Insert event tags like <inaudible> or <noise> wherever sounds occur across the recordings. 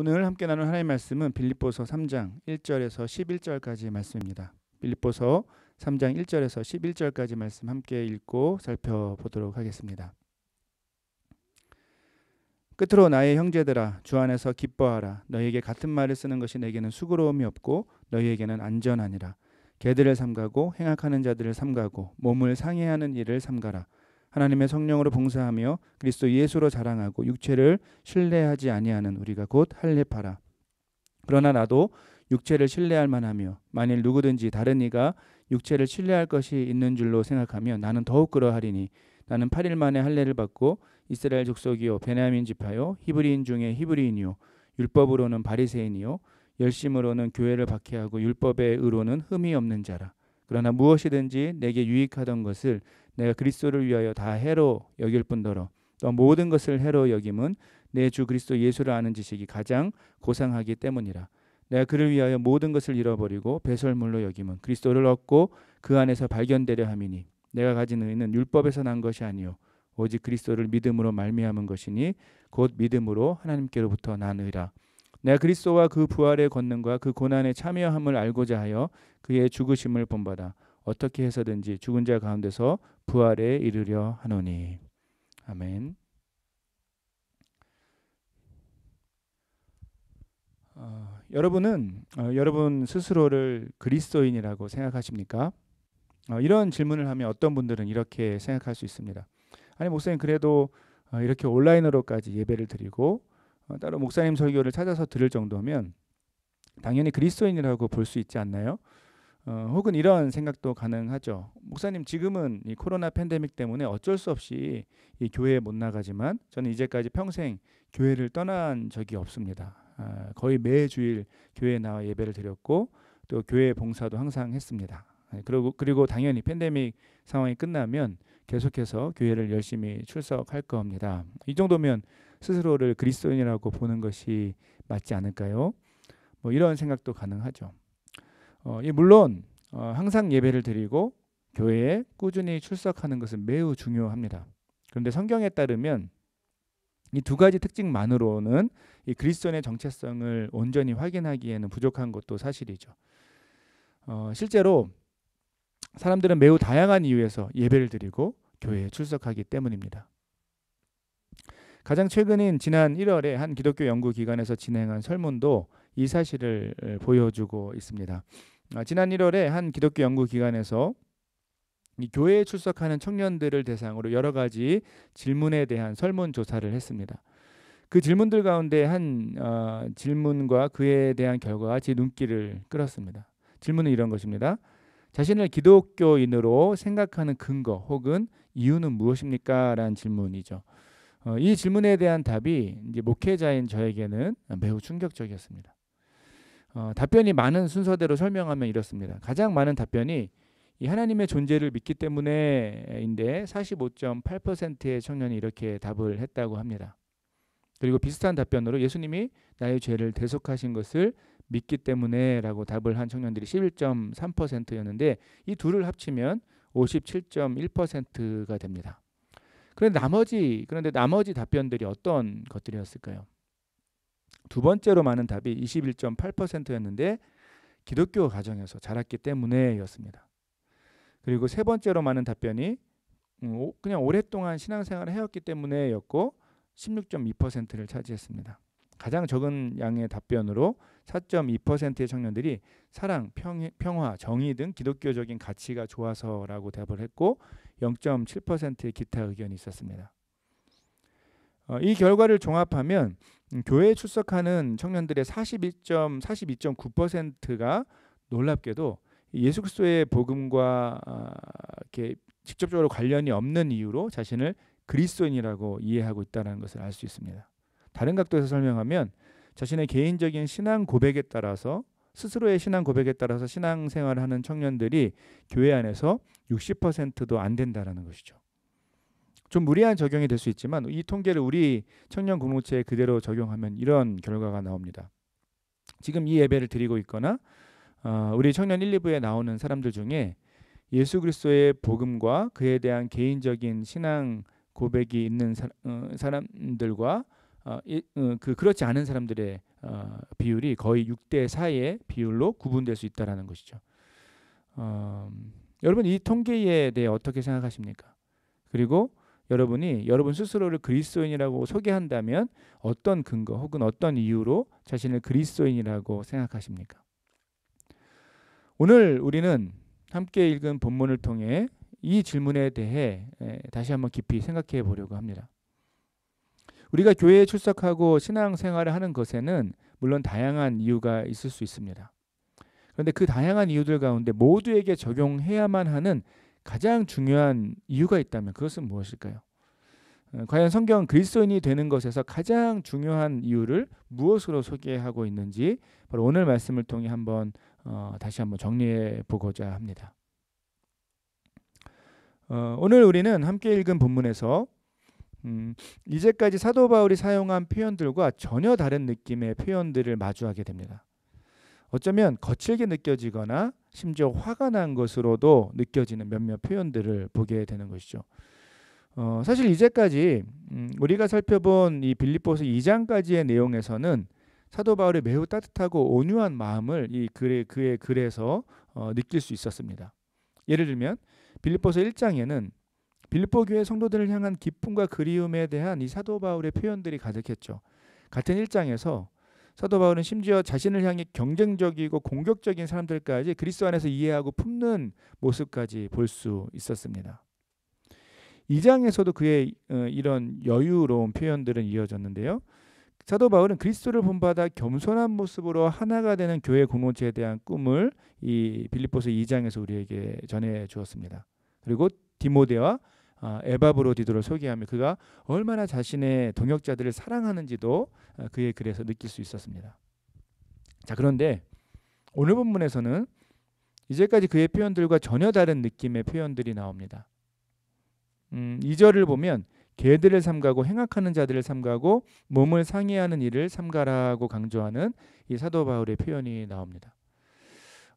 오늘 함께 나눌 하나님의 말씀은 빌립보서 3장 1절에서 11절까지 말씀입니다. 빌립보서 3장 1절에서 11절까지 말씀 함께 읽고 살펴보도록 하겠습니다. 끝으로 나의 형제들아 주 안에서 기뻐하라 너희에게 같은 말을 쓰는 것이 내게는 수고로움이 없고 너희에게는 안전하니라 개들을 삼가고 행악하는 자들을 삼가고 몸을 상해하는 일을 삼가라 하나님의 성령으로 봉사하며 그리스도 예수로 자랑하고 육체를 신뢰하지 아니하는 우리가 곧 할례파라. 그러나 나도 육체를 신뢰할 만하며 만일 누구든지 다른 이가 육체를 신뢰할 것이 있는 줄로 생각하며 나는 더욱 그러하리니 나는 8일 만에 할례를 받고 이스라엘 족속이요 베냐민 지파요 히브리인 중에 히브리인이요 율법으로는 바리새인이요 열심으로는 교회를 박해하고 율법의 의로는 흠이 없는 자라. 그러나 무엇이든지 내게 유익하던 것을 내가 그리스도를 위하여 다 해로 여길 뿐더러 또 모든 것을 해로 여김은 내 주 그리스도 예수를 아는 지식이 가장 고상하기 때문이라. 내가 그를 위하여 모든 것을 잃어버리고 배설물로 여김은 그리스도를 얻고 그 안에서 발견되려 함이니 내가 가진 의는 율법에서 난 것이 아니요 오직 그리스도를 믿음으로 말미암은 것이니 곧 믿음으로 하나님께로부터 난 의라. 내가 그리스도와 그 부활의 권능과 그고난에 참여함을 알고자 하여 그의 죽으심을 본받아 어떻게 해서든지 죽은 자 가운데서 부활에 이르려 하노니 아멘. 어, 여러분은 어, 여러분 스스로를 그리스도인이라고 생각하십니까? 어, 이런 질문을 하면 어떤 분들은 이렇게 생각할 수 있습니다. 아니 목사님 그래도 어, 이렇게 온라인으로까지 예배를 드리고 어, 따로 목사님 설교를 찾아서 들을 정도면 당연히 그리스도인이라고 볼 수 있지 않나요? 어, 혹은 이런 생각도 가능하죠. 목사님 지금은 이 코로나 팬데믹 때문에 어쩔 수 없이 이 교회에 못 나가지만 저는 이제까지 평생 교회를 떠난 적이 없습니다. 아, 거의 매주일 교회에 나와 예배를 드렸고 또 교회 봉사도 항상 했습니다. 아, 그리고 그리고 당연히 팬데믹 상황이 끝나면 계속해서 교회를 열심히 출석할 겁니다. 이 정도면 스스로를 그리스도인이라고 보는 것이 맞지 않을까요? 뭐 이런 생각도 가능하죠. 어, 예, 물론 어, 항상 예배를 드리고 교회에 꾸준히 출석하는 것은 매우 중요합니다. 그런데 성경에 따르면 이 두 가지 특징만으로는 이 그리스도인의 정체성을 온전히 확인하기에는 부족한 것도 사실이죠. 어, 실제로 사람들은 매우 다양한 이유에서 예배를 드리고 교회에 출석하기 때문입니다. 가장 최근인 지난 1월에 한 기독교 연구기관에서 진행한 설문도 이 사실을 보여주고 있습니다. 아, 지난 1월에 한 기독교 연구기관에서 교회에 출석하는 청년들을 대상으로 여러 가지 질문에 대한 설문조사를 했습니다. 그 질문들 가운데 한 어, 질문과 그에 대한 결과가 제 눈길을 끌었습니다. 질문은 이런 것입니다. 자신을 기독교인으로 생각하는 근거 혹은 이유는 무엇입니까? 라는 질문이죠. 어, 이 질문에 대한 답이 이제 목회자인 저에게는 매우 충격적이었습니다. 어, 답변이 많은 순서대로 설명하면 이렇습니다. 가장 많은 답변이 이 하나님의 존재를 믿기 때문에인데 45.8%의 청년이 이렇게 답을 했다고 합니다. 그리고 비슷한 답변으로 예수님이 나의 죄를 대속하신 것을 믿기 때문에라고 답을 한 청년들이 11.3%였는데 이 둘을 합치면 57.1%가 됩니다. 그런데 나머지 그런데 나머지 답변들이 어떤 것들이었을까요? 두 번째로 많은 답이 21.8%였는데 기독교 가정에서 자랐기 때문에였습니다. 그리고 세 번째로 많은 답변이 음, 그냥 오랫동안 신앙생활을 해왔기 때문에였고 16.2%를 차지했습니다. 가장 적은 양의 답변으로 4.2%의 청년들이 사랑, 평, 평화, 정의 등 기독교적인 가치가 좋아서라고 대답을 했고 0.7%의 기타 의견이 있었습니다. 어, 이 결과를 종합하면 음, 교회에 출석하는 청년들의 42.42.9%가 놀랍게도 예수 그리스도의 복음과 아, 이렇게 직접적으로 관련이 없는 이유로 자신을 그리스도인이라고 이해하고 있다는 것을 알 수 있습니다. 다른 각도에서 설명하면 자신의 개인적인 신앙 고백에 따라서 스스로의 신앙 고백에 따라서 신앙 생활하는 을 청년들이 교회 안에서 60%도 안 된다라는 것이죠. 좀 무리한 적용이 될 수 있지만 이 통계를 우리 청년 공동체에 그대로 적용하면 이런 결과가 나옵니다. 지금 이 예배를 드리고 있거나 어, 우리 청년 1, 2부에 나오는 사람들 중에 예수 그리스도의 복음과 그에 대한 개인적인 신앙 고백이 있는 사, 어, 람들과 어, 어, 그 그렇지 않은 사람들의 어, 비율이 거의 6대 4의 비율로 구분될 수 있다라는 것이죠. 어, 여러분 이 통계에 대해 어떻게 생각하십니까? 그리고 여러분이 여러분 스스로를 그리스도인이라고 소개한다면 어떤 근거 혹은 어떤 이유로 자신을 그리스도인이라고 생각하십니까? 오늘 우리는 함께 읽은 본문을 통해 이 질문에 대해 다시 한번 깊이 생각해 보려고 합니다. 우리가 교회에 출석하고 신앙생활을 하는 것에는 물론 다양한 이유가 있을 수 있습니다. 그런데 그 다양한 이유들 가운데 모두에게 적용해야만 하는 가장 중요한 이유가 있다면 그것은 무엇일까요? 어, 과연 성경 그리스도인이 되는 것에서 가장 중요한 이유를 무엇으로 소개하고 있는지 바로 오늘 말씀을 통해 한번 어, 다시 한번 정리해 보고자 합니다. 어, 오늘 우리는 함께 읽은 본문에서 음, 이제까지 사도 바울이 사용한 표현들과 전혀 다른 느낌의 표현들을 마주하게 됩니다. 어쩌면 거칠게 느껴지거나 심지어 화가 난 것으로도 느껴지는 몇몇 표현들을 보게 되는 것이죠. 어, 사실 이제까지 음, 우리가 살펴본 이 빌립보서 2장까지의 내용에서는 사도 바울의 매우 따뜻하고 온유한 마음을 이 글의 그의 글에서 어, 느낄 수 있었습니다. 예를 들면 빌립보서 1장에는 빌립보 교회 성도들을 향한 기쁨과 그리움에 대한 이 사도 바울의 표현들이 가득했죠. 같은 1장에서 사도 바울은 심지어 자신을 향해 경쟁적이고 공격적인 사람들까지 그리스도 안에서 이해하고 품는 모습까지 볼 수 있었습니다. 2장에서도 그의 어, 이런 여유로운 표현들은 이어졌는데요. 사도 바울은 그리스도를 본받아 겸손한 모습으로 하나가 되는 교회 공동체에 대한 꿈을 이 빌립보서 2장에서 우리에게 전해 주었습니다. 그리고 디모데와 아, 에바브로디도를 소개하며 그가 얼마나 자신의 동역자들을 사랑하는지도 아, 그의 글에서 느낄 수 있었습니다. 자 그런데 오늘 본문에서는 이제까지 그의 표현들과 전혀 다른 느낌의 표현들이 나옵니다. 음, 2절을 보면 개들을 삼가고 행악하는 자들을 삼가고 몸을 상해하는 일을 삼가라고 강조하는 이 사도 바울의 표현이 나옵니다.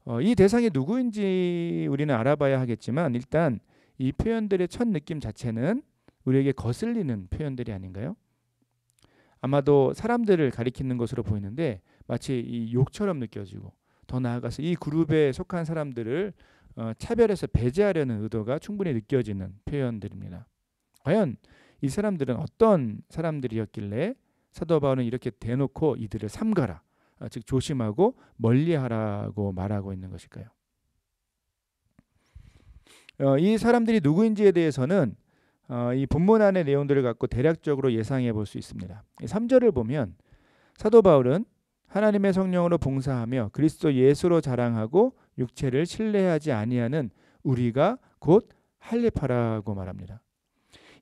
어, 이 대상이 누구인지 우리는 알아봐야 하겠지만 일단 이 표현들의 첫 느낌 자체는 우리에게 거슬리는 표현들이 아닌가요? 아마도 사람들을 가리키는 것으로 보이는데 마치 이 욕처럼 느껴지고 더 나아가서 이 그룹에 속한 사람들을 어, 차별해서 배제하려는 의도가 충분히 느껴지는 표현들입니다. 과연 이 사람들은 어떤 사람들이었길래 사도 바울은 이렇게 대놓고 이들을 삼가라, 아, 즉 조심하고 멀리하라고 말하고 있는 것일까요? 어, 이 사람들이 누구인지에 대해서는 어, 이 본문 안의 내용들을 갖고 대략적으로 예상해 볼 수 있습니다. 3절을 보면 사도 바울은 하나님의 성령으로 봉사하며 그리스도 예수로 자랑하고 육체를 신뢰하지 아니하는 우리가 곧 할례파라고 말합니다.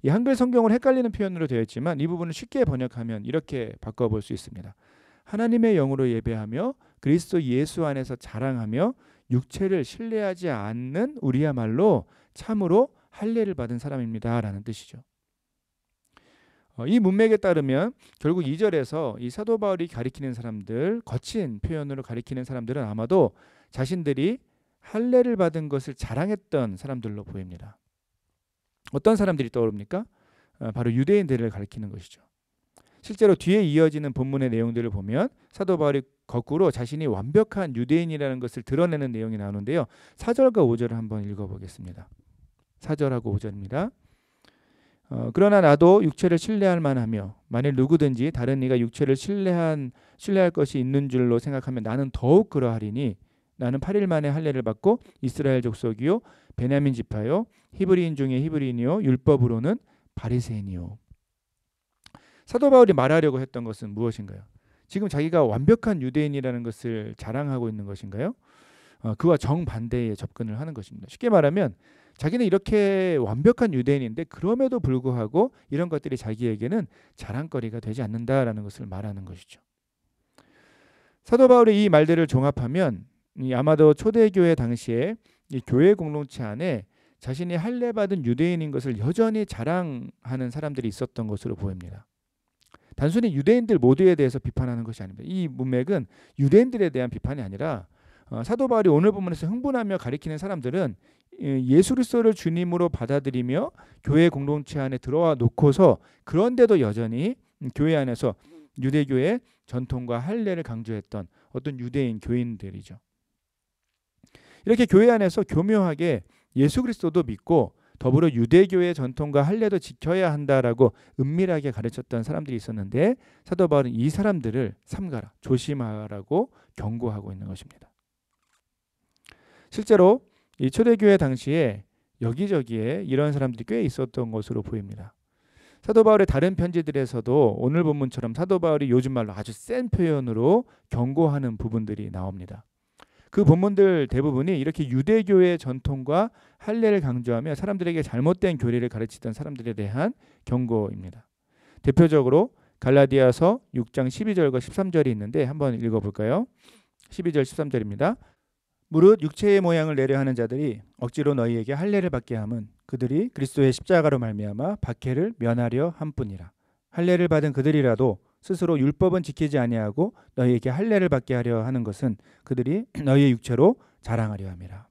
이 한글 성경은 헷갈리는 표현으로 되어 있지만 이 부분을 쉽게 번역하면 이렇게 바꿔 볼 수 있습니다. 하나님의 영으로 예배하며 그리스도 예수 안에서 자랑하며 육체를 신뢰하지 않는 우리야말로 참으로 할례를 받은 사람입니다라는 뜻이죠. 어, 이 문맥에 따르면 결국 2절에서 이 사도 바울이 가리키는 사람들 거친 표현으로 가리키는 사람들은 아마도 자신들이 할례를 받은 것을 자랑했던 사람들로 보입니다. 어떤 사람들이 떠오릅니까? 어, 바로 유대인들을 가리키는 것이죠. 실제로 뒤에 이어지는 본문의 내용들을 보면 사도 바울이 거꾸로 자신이 완벽한 유대인이라는 것을 드러내는 내용이 나오는데요. 4절과 5절을 한번 읽어보겠습니다. 4절하고 5절입니다. 어, 그러나 나도 육체를 신뢰할 만하며 만일 누구든지 다른 이가 육체를 신뢰한 신뢰할 것이 있는 줄로 생각하면 나는 더욱 그러하리니 나는 8일 만에 할례를 받고 이스라엘 족속이요 베냐민 지파요 히브리인 중에 히브리인이요 율법으로는 바리새인이요 사도 바울이 말하려고 했던 것은 무엇인가요? 지금 자기가 완벽한 유대인이라는 것을 자랑하고 있는 것인가요? 어, 그와 정반대의 접근을 하는 것입니다. 쉽게 말하면 자기는 이렇게 완벽한 유대인인데 그럼에도 불구하고 이런 것들이 자기에게는 자랑거리가 되지 않는다라는 것을 말하는 것이죠. 사도 바울의 이 말들을 종합하면 아마도 초대교회 당시에 이 교회 공동체 안에 자신이 할례 받은 유대인인 것을 여전히 자랑하는 사람들이 있었던 것으로 보입니다. 단순히 유대인들 모두에 대해서 비판하는 것이 아닙니다. 이 문맥은 유대인들에 대한 비판이 아니라 어, 사도 바울이 오늘 본문에서 흥분하며 가리키는 사람들은 예수 그리스도를 주님으로 받아들이며 교회 공동체 안에 들어와 놓고서 그런데도 여전히 교회 안에서 유대교의 전통과 할례를 강조했던 어떤 유대인 교인들이죠. 이렇게 교회 안에서 교묘하게 예수 그리스도도 믿고 더불어 유대교의 전통과 할례도 지켜야 한다라고 은밀하게 가르쳤던 사람들이 있었는데 사도 바울은 이 사람들을 삼가라 조심하라고 경고하고 있는 것입니다. 실제로 이 초대교회 당시에 여기저기에 이런 사람들이 꽤 있었던 것으로 보입니다. 사도 바울의 다른 편지들에서도 오늘 본문처럼 사도 바울이 요즘 말로 아주 센 표현으로 경고하는 부분들이 나옵니다. 그 본문들 대부분이 이렇게 유대교의 전통과 할례를 강조하며 사람들에게 잘못된 교리를 가르치던 사람들에 대한 경고입니다. 대표적으로 갈라디아서 6장 12절과 13절이 있는데 한번 읽어 볼까요? 12절 13절입니다. 무릇 육체의 모양을 내려 하는 자들이 억지로 너희에게 할례를 받게 함은 그들이 그리스도의 십자가로 말미암아 박해를 면하려 함뿐이라. 할례를 받은 그들이라도 스스로 율법은 지키지 아니하고 너희에게 할례를 받게 하려 하는 것은 그들이 <clears throat> 너희의 육체로 자랑하려 함이라.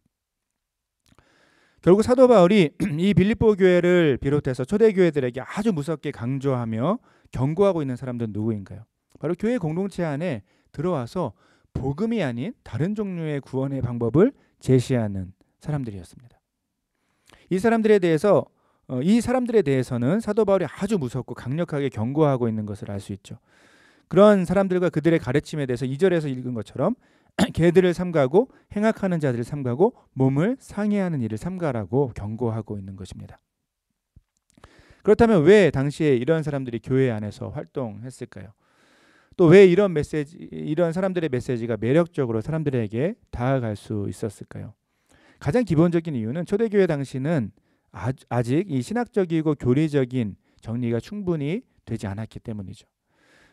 결국 사도 바울이 <clears throat> 이 빌립보 교회를 비롯해서 초대 교회들에게 아주 무섭게 강조하며 경고하고 있는 사람들은 누구인가요? 바로 교회 공동체 안에 들어와서 복음이 아닌 다른 종류의 구원의 방법을 제시하는 사람들이었습니다. 이 사람들에 대해서 어, 이 사람들에 대해서는 사도 바울이 아주 무섭고 강력하게 경고하고 있는 것을 알 수 있죠. 그런 사람들과 그들의 가르침에 대해서 이절에서 읽은 것처럼 <clears throat> 개들을 삼가고 행악하는 자들을 삼가고 몸을 상해하는 일을 삼가라고 경고하고 있는 것입니다. 그렇다면 왜 당시에 이런 사람들이 교회 안에서 활동했을까요? 또 왜 이런 메시지 이런 사람들의 메시지가 매력적으로 사람들에게 다가갈 수 있었을까요? 가장 기본적인 이유는 초대교회 당시는 아직 이 신학적이고 교리적인 정리가 충분히 되지 않았기 때문이죠.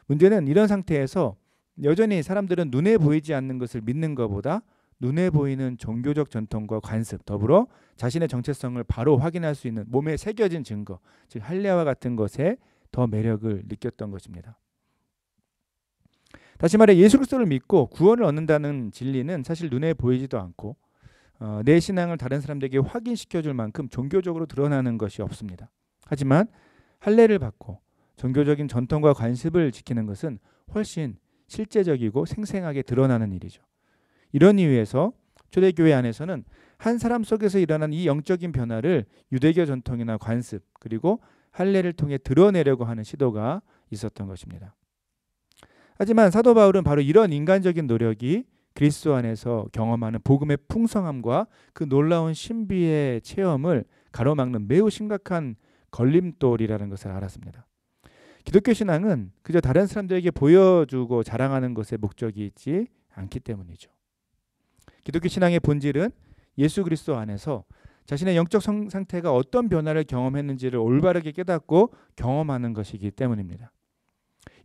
문제는 이런 상태에서 여전히 사람들은 눈에 보이지 않는 것을 믿는 것보다 눈에 보이는 종교적 전통과 관습 더불어 자신의 정체성을 바로 확인할 수 있는 몸에 새겨진 증거 즉 할례와 같은 것에 더 매력을 느꼈던 것입니다. 다시 말해 예수 그리스도를 믿고 구원을 얻는다는 진리는 사실 눈에 보이지도 않고 어, 내 신앙을 다른 사람들에게 확인시켜 줄 만큼 종교적으로 드러나는 것이 없습니다. 하지만 할례를 받고 종교적인 전통과 관습을 지키는 것은 훨씬 실제적이고 생생하게 드러나는 일이죠. 이런 이유에서 초대교회 안에서는 한 사람 속에서 일어난 이 영적인 변화를 유대교 전통이나 관습 그리고 할례를 통해 드러내려고 하는 시도가 있었던 것입니다. 하지만 사도 바울은 바로 이런 인간적인 노력이 그리스도 안에서 경험하는 복음의 풍성함과 그 놀라운 신비의 체험을 가로막는 매우 심각한 걸림돌이라는 것을 알았습니다. 기독교 신앙은 그저 다른 사람들에게 보여주고 자랑하는 것에 목적이 있지 않기 때문이죠. 기독교 신앙의 본질은 예수 그리스도 안에서 자신의 영적 상태가 어떤 변화를 경험했는지를 올바르게 깨닫고 경험하는 것이기 때문입니다.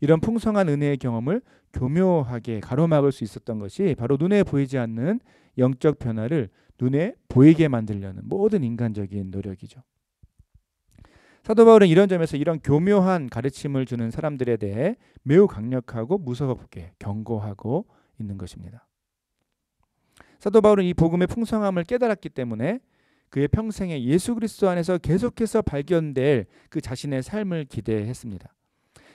이런 풍성한 은혜의 경험을 교묘하게 가로막을 수 있었던 것이 바로 눈에 보이지 않는 영적 변화를 눈에 보이게 만들려는 모든 인간적인 노력이죠. 사도 바울은 이런 점에서 이런 교묘한 가르침을 주는 사람들에 대해 매우 강력하고 무섭게 경고하고 있는 것입니다. 사도 바울은 이 복음의 풍성함을 깨달았기 때문에 그의 평생에 예수 그리스도 안에서 계속해서 발견될 그 자신의 삶을 기대했습니다.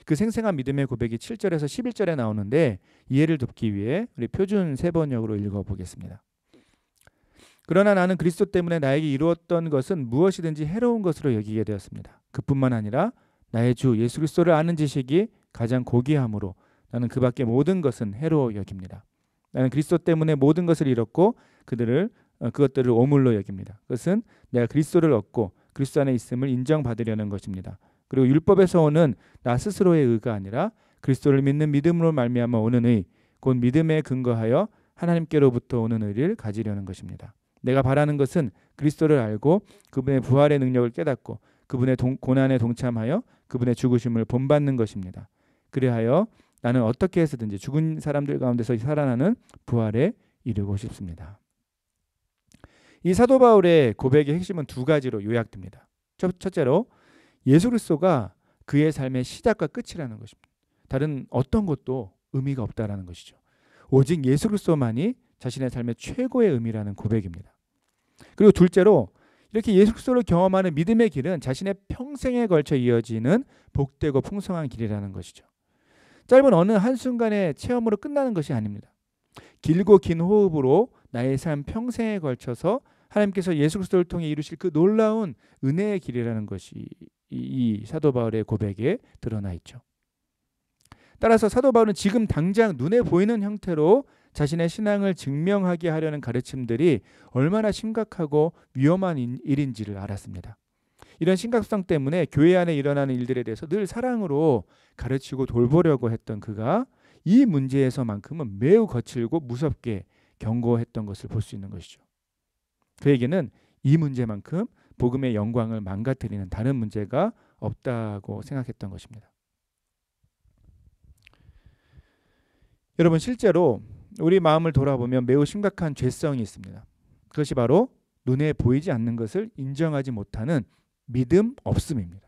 그 생생한 믿음의 고백이 7절에서 11절에 나오는데 이해를 돕기 위해 우리 표준 세번역으로 읽어보겠습니다. 그러나 나는 그리스도 때문에 나에게 이루었던 것은 무엇이든지 해로운 것으로 여기게 되었습니다. 그뿐만 아니라 나의 주 예수 그리스도를 아는 지식이 가장 고귀함으로 나는 그밖에 모든 것은 해로 여깁니다. 나는 그리스도 때문에 모든 것을 잃었고 그들을 어, 그것들을 오물로 여깁니다. 그것은 내가 그리스도를 얻고 그리스도 안에 있음을 인정받으려는 것입니다. 그리고 율법에서 오는 나 스스로의 의가 아니라 그리스도를 믿는 믿음으로 말미암아 오는 의, 곧 믿음에 근거하여 하나님께로부터 오는 의를 가지려는 것입니다. 내가 바라는 것은 그리스도를 알고 그분의 부활의 능력을 깨닫고 그분의 동, 고난에 동참하여 그분의 죽으심을 본받는 것입니다. 그리하여 나는 어떻게 해서든지 죽은 사람들 가운데서 살아나는 부활에 이르고 싶습니다. 이 사도 바울의 고백의 핵심은 두 가지로 요약됩니다. 첫, 첫째로 예수 그리스도가 그의 삶의 시작과 끝이라는 것입니다. 다른 어떤 것도 의미가 없다라는 것이죠. 오직 예수 그리스도만이 자신의 삶의 최고의 의미라는 고백입니다. 그리고 둘째로 이렇게 예수 그리스도를 경험하는 믿음의 길은 자신의 평생에 걸쳐 이어지는 복되고 풍성한 길이라는 것이죠. 짧은 어느 한순간의 체험으로 끝나는 것이 아닙니다. 길고 긴 호흡으로 나의 삶 평생에 걸쳐서 하나님께서 예수 그리스도를 통해 이루실 그 놀라운 은혜의 길이라는 것이 이, 이 사도 바울의 고백에 드러나 있죠. 따라서 사도 바울은 지금 당장 눈에 보이는 형태로 자신의 신앙을 증명하게 하려는 가르침들이 얼마나 심각하고 위험한 일인지를 알았습니다. 이런 심각성 때문에 교회 안에 일어나는 일들에 대해서 늘 사랑으로 가르치고 돌보려고 했던 그가 이 문제에서만큼은 매우 거칠고 무섭게 경고했던 것을 볼 수 있는 것이죠. 그에게는 이 문제만큼 복음의 영광을 망가뜨리는 다른 문제가 없다고 생각했던 것입니다. 여러분 실제로 우리 마음을 돌아보면 매우 심각한 죄성이 있습니다. 그것이 바로 눈에 보이지 않는 것을 인정하지 못하는 믿음 없음입니다.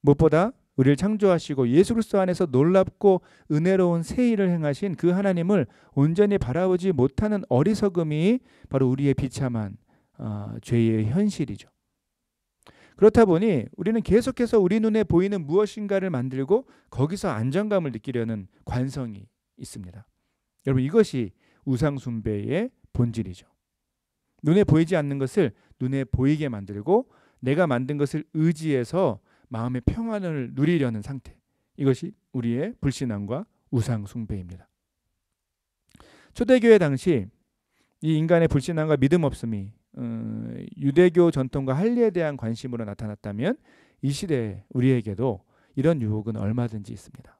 무엇보다 우리를 창조하시고 예수 그리스도 안에서 놀랍고 은혜로운 새 일을 행하신 그 하나님을 온전히 바라보지 못하는 어리석음이 바로 우리의 비참한 어, 죄의 현실이죠. 그렇다 보니 우리는 계속해서 우리 눈에 보이는 무엇인가를 만들고 거기서 안정감을 느끼려는 관성이 있습니다. 여러분 이것이 우상숭배의 본질이죠. 눈에 보이지 않는 것을 눈에 보이게 만들고 내가 만든 것을 의지해서 마음의 평안을 누리려는 상태. 이것이 우리의 불신앙과 우상숭배입니다. 초대교회 당시 이 인간의 불신앙과 믿음 없음이 음, 유대교 전통과 할리에 대한 관심으로 나타났다면 이 시대에 우리에게도 이런 유혹은 얼마든지 있습니다.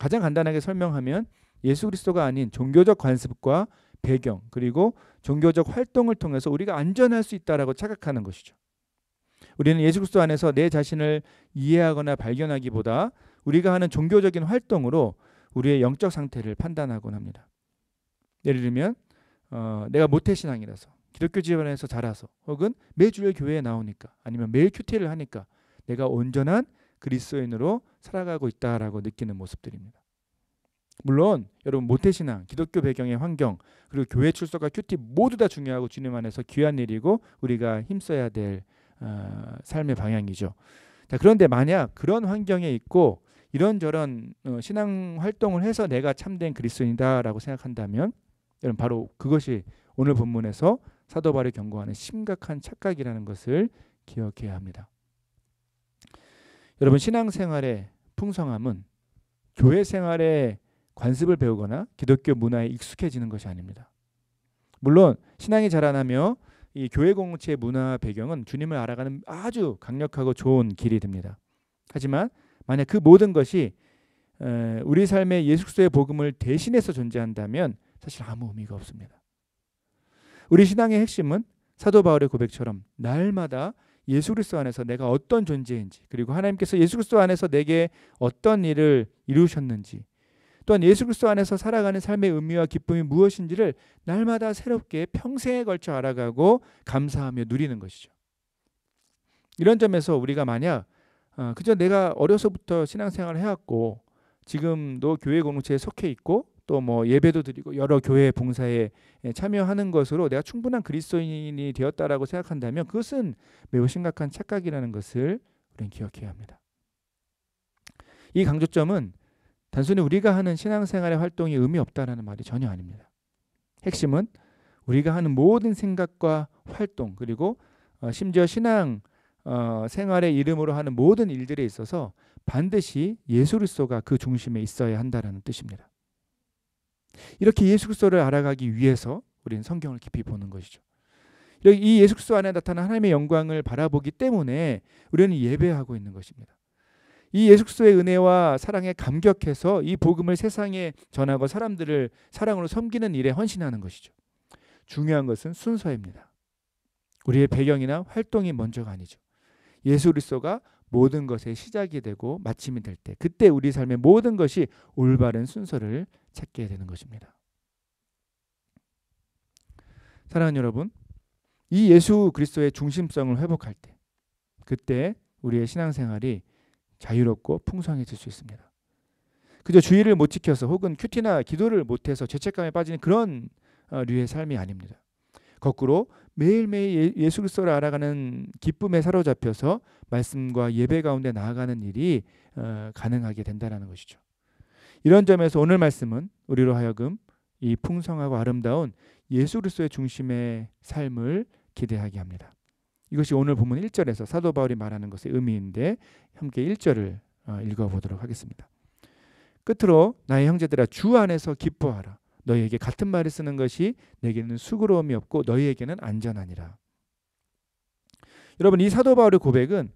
가장 간단하게 설명하면 예수 그리스도가 아닌 종교적 관습과 배경 그리고 종교적 활동을 통해서 우리가 안전할 수 있다라고 착각하는 것이죠. 우리는 예수 그리스도 안에서 내 자신을 이해하거나 발견하기보다 우리가 하는 종교적인 활동으로 우리의 영적 상태를 판단하곤 합니다. 예를 들면 어, 내가 모태신앙이라서 기독교 집안에서 자라서 혹은 매주일 교회에 나오니까 아니면 매일 큐티를 하니까 내가 온전한 그리스도인으로 살아가고 있다라고 느끼는 모습들입니다. 물론 여러분 모태신앙, 기독교 배경의 환경, 그리고 교회 출석과 큐티 모두 다 중요하고 주님 안에서 귀한 일이고 우리가 힘써야 될 어, 삶의 방향이죠. 자, 그런데 만약 그런 환경에 있고 이런저런 어, 신앙 활동을 해서 내가 참된 그리스도인이다라고 생각한다면 여러분 바로 그것이 오늘 본문에서 사도 바울 경고하는 심각한 착각이라는 것을 기억해야 합니다. 여러분 신앙생활의 풍성함은 교회 생활의 관습을 배우거나 기독교 문화에 익숙해지는 것이 아닙니다. 물론 신앙이 자라나며 이 교회 공동체의 문화 배경은 주님을 알아가는 아주 강력하고 좋은 길이 됩니다. 하지만 만약 그 모든 것이 우리 삶의 예수 그리스도의 복음을 대신해서 존재한다면 사실 아무 의미가 없습니다. 우리 신앙의 핵심은 사도 바울의 고백처럼 날마다 예수 그리스도 안에서 내가 어떤 존재인지 그리고 하나님께서 예수 그리스도 안에서 내게 어떤 일을 이루셨는지 또한 예수 그리스도 안에서 살아가는 삶의 의미와 기쁨이 무엇인지를 날마다 새롭게 평생에 걸쳐 알아가고 감사하며 누리는 것이죠. 이런 점에서 우리가 만약 어, 그저 내가 어려서부터 신앙생활을 해왔고 지금도 교회 공동체에 속해 있고 또뭐 예배도 드리고 여러 교회 봉사에 참여하는 것으로 내가 충분한 그리스도인이 되었다라고 생각한다면 그것은 매우 심각한 착각이라는 것을 우리는 기억해야 합니다. 이 강조점은 단순히 우리가 하는 신앙생활의 활동이 의미 없다라는 말이 전혀 아닙니다. 핵심은 우리가 하는 모든 생각과 활동 그리고 어, 심지어 신앙 어, 생활의 이름으로 하는 모든 일들에 있어서 반드시 예수 그리스도가 그 중심에 있어야 한다라는 뜻입니다. 이렇게 예수 그리스도를 알아가기 위해서 우리는 성경을 깊이 보는 것이죠. 이 예수 그리스도 안에 나타난 하나님의 영광을 바라보기 때문에 우리는 예배하고 있는 것입니다. 이 예수 그리스도의 은혜와 사랑에 감격해서 이 복음을 세상에 전하고 사람들을 사랑으로 섬기는 일에 헌신하는 것이죠. 중요한 것은 순서입니다. 우리의 배경이나 활동이 먼저가 아니죠. 예수 그리스도가 모든 것의 시작이 되고 마침이 될 때 그때 우리 삶의 모든 것이 올바른 순서를 찾게 되는 것입니다. 사랑하는 여러분, 이 예수 그리스도의 중심성을 회복할 때 그때 우리의 신앙생활이 자유롭고 풍성해질 수 있습니다. 그저 주의를 못 지켜서 혹은 큐티나 기도를 못해서 죄책감에 빠지는 그런 어, 류의 삶이 아닙니다. 거꾸로 매일매일 예, 예수 그리스도를 알아가는 기쁨에 사로잡혀서 말씀과 예배 가운데 나아가는 일이 어, 가능하게 된다는 것이죠. 이런 점에서 오늘 말씀은 우리로 하여금 이 풍성하고 아름다운 예수 그리스도의 중심의 삶을 기대하게 합니다. 이것이 오늘 보면 1절에서 사도 바울이 말하는 것의 의미인데 함께 1절을 어, 읽어 보도록 하겠습니다. 끝으로 나의 형제들아 주 안에서 기뻐하라. 너희에게 같은 말을 쓰는 것이 내게는 수고로움이 없고 너희에게는 안전하니라. 여러분 이 사도 바울의 고백은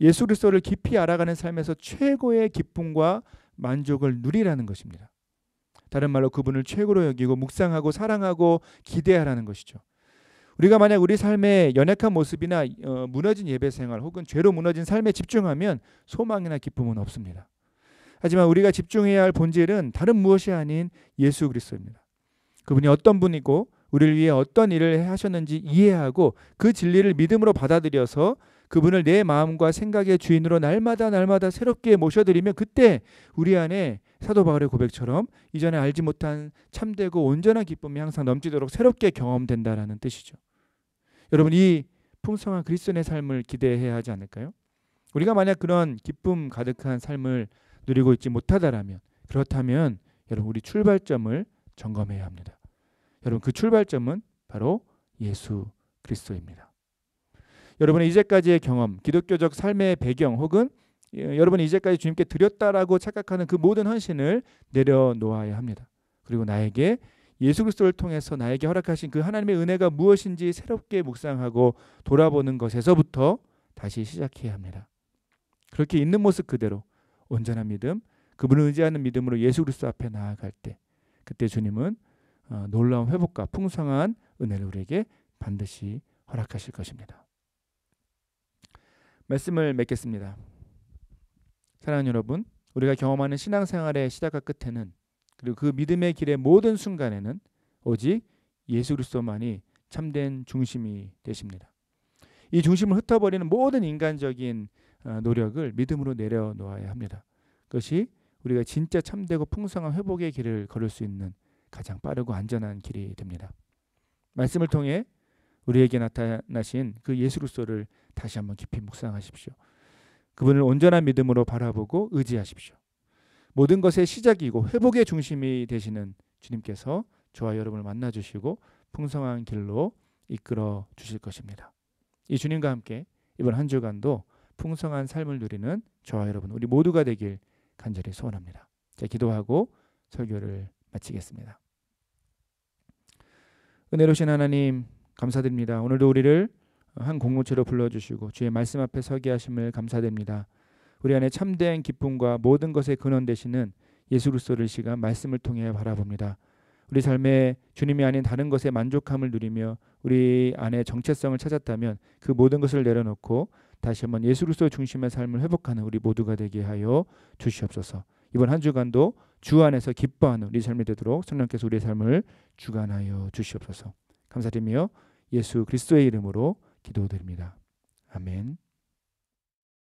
예수 그리스도를 깊이 알아가는 삶에서 최고의 기쁨과 만족을 누리라는 것입니다. 다른 말로 그분을 최고로 여기고 묵상하고 사랑하고 기대하라는 것이죠. 우리가 만약 우리 삶의 연약한 모습이나 어, 무너진 예배 생활 혹은 죄로 무너진 삶에 집중하면 소망이나 기쁨은 없습니다. 하지만 우리가 집중해야 할 본질은 다른 무엇이 아닌 예수 그리스도입니다. 그분이 어떤 분이고 우리를 위해 어떤 일을 하셨는지 이해하고 그 진리를 믿음으로 받아들여서 그분을 내 마음과 생각의 주인으로 날마다 날마다 새롭게 모셔드리면 그때 우리 안에 사도 바울의 고백처럼 이전에 알지 못한 참되고 온전한 기쁨이 항상 넘치도록 새롭게 경험된다라는 뜻이죠. 여러분 이 풍성한 그리스도의 삶을 기대해야 하지 않을까요? 우리가 만약 그런 기쁨 가득한 삶을 누리고 있지 못하다라면 그렇다면 여러분 우리 출발점을 점검해야 합니다. 여러분 그 출발점은 바로 예수 그리스도입니다. 여러분의 이제까지의 경험, 기독교적 삶의 배경 혹은 예, 여러분이 이제까지 주님께 드렸다라고 착각하는 그 모든 헌신을 내려놓아야 합니다. 그리고 나에게 예수 그리스도를 통해서 나에게 허락하신 그 하나님의 은혜가 무엇인지 새롭게 묵상하고 돌아보는 것에서부터 다시 시작해야 합니다. 그렇게 있는 모습 그대로 온전한 믿음, 그분을 의지하는 믿음으로 예수 그리스도 앞에 나아갈 때 그때 주님은 어, 놀라운 회복과 풍성한 은혜를 우리에게 반드시 허락하실 것입니다. 말씀을 맺겠습니다. 사랑하는 여러분, 우리가 경험하는 신앙생활의 시작과 끝에는 그리고 그 믿음의 길의 모든 순간에는 오직 예수 그리스도만이 참된 중심이 되십니다. 이 중심을 흩어버리는 모든 인간적인 어, 노력을 믿음으로 내려놓아야 합니다. 그것이 우리가 진짜 참되고 풍성한 회복의 길을 걸을 수 있는 가장 빠르고 안전한 길이 됩니다. 말씀을 통해 우리에게 나타나신 그 예수 그리스도를 다시 한번 깊이 묵상하십시오. 그분을 온전한 믿음으로 바라보고 의지하십시오. 모든 것의 시작이고 회복의 중심이 되시는 주님께서 저와 여러분을 만나 주시고 풍성한 길로 이끌어 주실 것입니다. 이 주님과 함께 이번 한 주간도 풍성한 삶을 누리는 저와 여러분 우리 모두가 되길 간절히 소원합니다. 자, 기도하고 설교를 마치겠습니다. 은혜로신 하나님 감사드립니다. 오늘도 우리를 한 공동체로 불러주시고 주의 말씀 앞에 서게 하심을 감사드립니다. 우리 안에 참된 기쁨과 모든 것의 근원 되시는 예수 그리스도를 시간 말씀을 통해 바라봅니다. 우리 삶에 주님이 아닌 다른 것에 만족함을 누리며 우리 안에 정체성을 찾았다면 그 모든 것을 내려놓고 다시 한번 예수 그리스도 중심의 삶을 회복하는 우리 모두가 되게 하여 주시옵소서. 이번 한 주간도 주 안에서 기뻐하는 우리 삶이 되도록 성령께서 우리의 삶을 주관하여 주시옵소서. 감사드리며 예수 그리스도의 이름으로 기도드립니다. 아멘.